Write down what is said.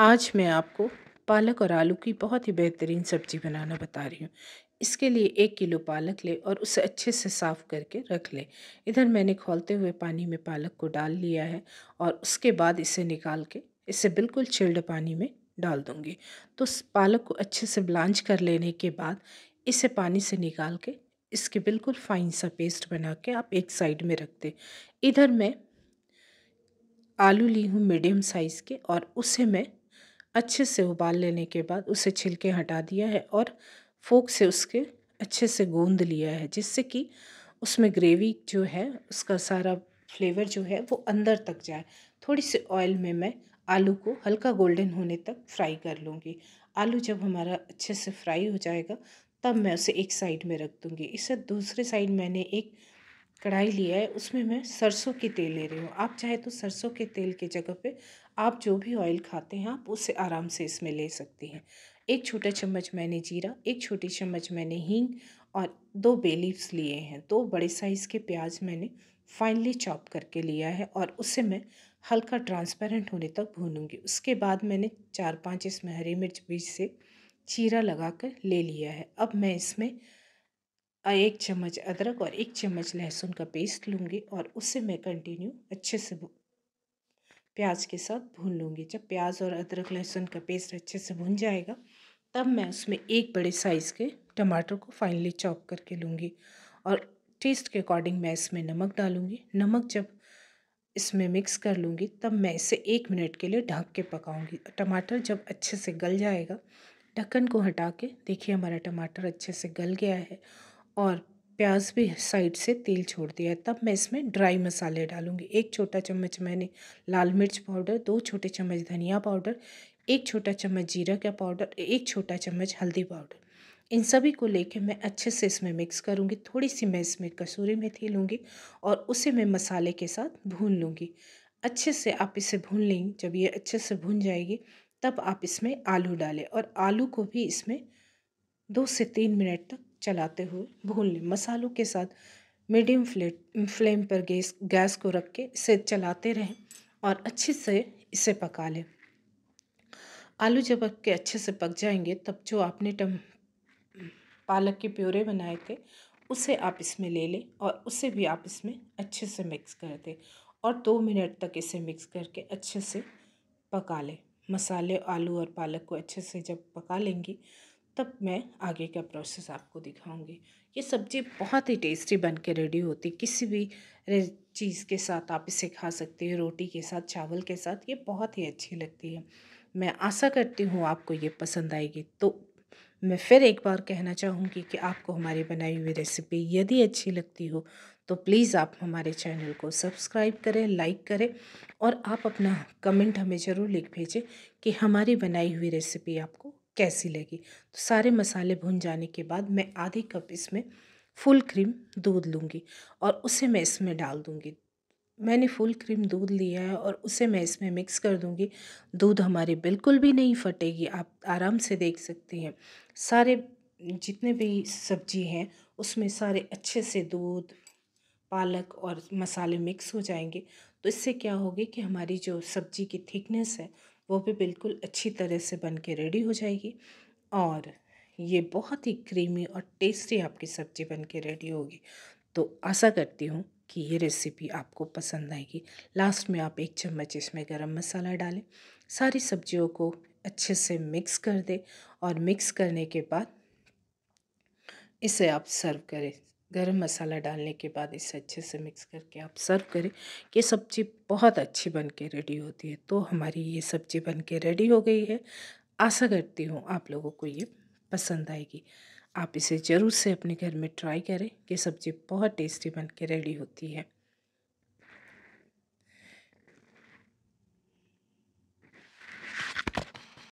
आज मैं आपको पालक और आलू की बहुत ही बेहतरीन सब्ज़ी बनाना बता रही हूँ इसके लिए एक किलो पालक ले और उसे अच्छे से साफ़ करके रख ले इधर मैंने खोलते हुए पानी में पालक को डाल लिया है और उसके बाद इसे निकाल के इसे बिल्कुल चिल्ड पानी में डाल दूँगी तो पालक को अच्छे से ब्लांच कर लेने के बाद इसे पानी से निकाल के इसके बिल्कुल फाइन सा पेस्ट बना के आप एक साइड में रख दें इधर मैं आलू ली हूँ मीडियम साइज़ के और उसे मैं अच्छे से उबाल लेने के बाद उसे छिलके हटा दिया है और फोक से उसके अच्छे से गूंद लिया है जिससे कि उसमें ग्रेवी जो है उसका सारा फ्लेवर जो है वो अंदर तक जाए थोड़ी सी ऑयल में मैं आलू को हल्का गोल्डन होने तक फ्राई कर लूँगी आलू जब हमारा अच्छे से फ्राई हो जाएगा तब मैं उसे एक साइड में रख दूँगी इसे दूसरे साइड मैंने एक कढ़ाई लिया है उसमें मैं सरसों के तेल ले रही हूँ आप चाहे तो सरसों के तेल के जगह पे आप जो भी ऑयल खाते हैं आप उसे आराम से इसमें ले सकती हैं एक छोटा चम्मच मैंने जीरा एक छोटी चम्मच मैंने हींग और दो बेलीव्स लिए हैं दो बड़े साइज़ के प्याज मैंने फाइनली चॉप करके लिया है और उसे मैं हल्का ट्रांसपेरेंट होने तक भूनूंगी उसके बाद मैंने चार पाँच इसमें हरी मिर्च बीज से चीरा लगा कर ले लिया है अब मैं इसमें एक चम्मच अदरक और एक चम्मच लहसुन का पेस्ट लूँगी और उसे मैं कंटिन्यू अच्छे से प्याज के साथ भून लूँगी जब प्याज और अदरक लहसुन का पेस्ट अच्छे से भून जाएगा तब मैं उसमें एक बड़े साइज़ के टमाटर को फाइनली चॉप करके लूँगी और टेस्ट के अकॉर्डिंग मैं इसमें नमक डालूँगी नमक जब इसमें मिक्स कर लूँगी तब मैं इसे एक मिनट के लिए ढक के पकाऊँगी टमाटर जब अच्छे से गल जाएगा ढक्कन को हटा के देखिए हमारा टमाटर अच्छे से गल गया है और प्याज भी साइड से तेल छोड़ दिया है तब मैं इसमें ड्राई मसाले डालूंगी एक छोटा चम्मच मैंने लाल मिर्च पाउडर दो छोटे चम्मच धनिया पाउडर एक छोटा चम्मच जीरा का पाउडर एक छोटा चम्मच हल्दी पाउडर इन सभी को लेके मैं अच्छे से इसमें मिक्स करूँगी थोड़ी सी मैं इसमें कसूरी मेथी लूँगी और उसे मैं मसाले के साथ भून लूँगी अच्छे से आप इसे भून लें जब ये अच्छे से भून जाएगी तब आप इसमें आलू डालें और आलू को भी इसमें दो से तीन मिनट तक चलाते हुए भून लें मसालों के साथ मीडियम फ्लेट फ्लेम पर गैस गैस को रख के इसे चलाते रहें और अच्छे से इसे पका लें आलू जब पक के अच्छे से पक जाएंगे तब जो आपने टम पालक के प्योरे बनाए थे उसे आप इसमें ले लें और उसे भी आप इसमें अच्छे से मिक्स कर दें और दो मिनट तक इसे मिक्स करके अच्छे से पका लें मसाले आलू और पालक को अच्छे से जब पका लेंगी तब मैं आगे का प्रोसेस आपको दिखाऊंगी ये सब्ज़ी बहुत ही टेस्टी बन के रेडी होती किसी भी चीज़ के साथ आप इसे खा सकते हो रोटी के साथ चावल के साथ ये बहुत ही अच्छी लगती है मैं आशा करती हूँ आपको ये पसंद आएगी तो मैं फिर एक बार कहना चाहूँगी कि आपको हमारी बनाई हुई रेसिपी यदि अच्छी लगती हो तो प्लीज़ आप हमारे चैनल को सब्सक्राइब करें लाइक करें और आप अपना कमेंट हमें ज़रूर लिख भेजें कि हमारी बनाई हुई रेसिपी आपको कैसी लगी तो सारे मसाले भुन जाने के बाद मैं आधे कप इसमें फुल क्रीम दूध लूँगी और उसे मैं इसमें डाल दूँगी मैंने फुल क्रीम दूध लिया है और उसे मैं इसमें मिक्स कर दूँगी दूध हमारी बिल्कुल भी नहीं फटेगी आप आराम से देख सकते हैं सारे जितने भी सब्जी हैं उसमें सारे अच्छे से दूध पालक और मसाले मिक्स हो जाएंगे तो इससे क्या होगी कि हमारी जो सब्जी की थिकनेस है वो भी बिल्कुल अच्छी तरह से बन के रेडी हो जाएगी और ये बहुत ही क्रीमी और टेस्टी आपकी सब्ज़ी बन के रेडी होगी तो आशा करती हूँ कि ये रेसिपी आपको पसंद आएगी लास्ट में आप एक चम्मच इसमें गरम मसाला डालें सारी सब्जियों को अच्छे से मिक्स कर दें और मिक्स करने के बाद इसे आप सर्व करें गरम मसाला डालने के बाद इसे अच्छे से मिक्स करके आप सर्व करें ये सब्ज़ी बहुत अच्छी बन के रेडी होती है तो हमारी ये सब्ज़ी बन के रेडी हो गई है आशा करती हूँ आप लोगों को ये पसंद आएगी आप इसे ज़रूर से अपने घर में ट्राई करें कि सब्ज़ी बहुत टेस्टी बन के रेडी होती है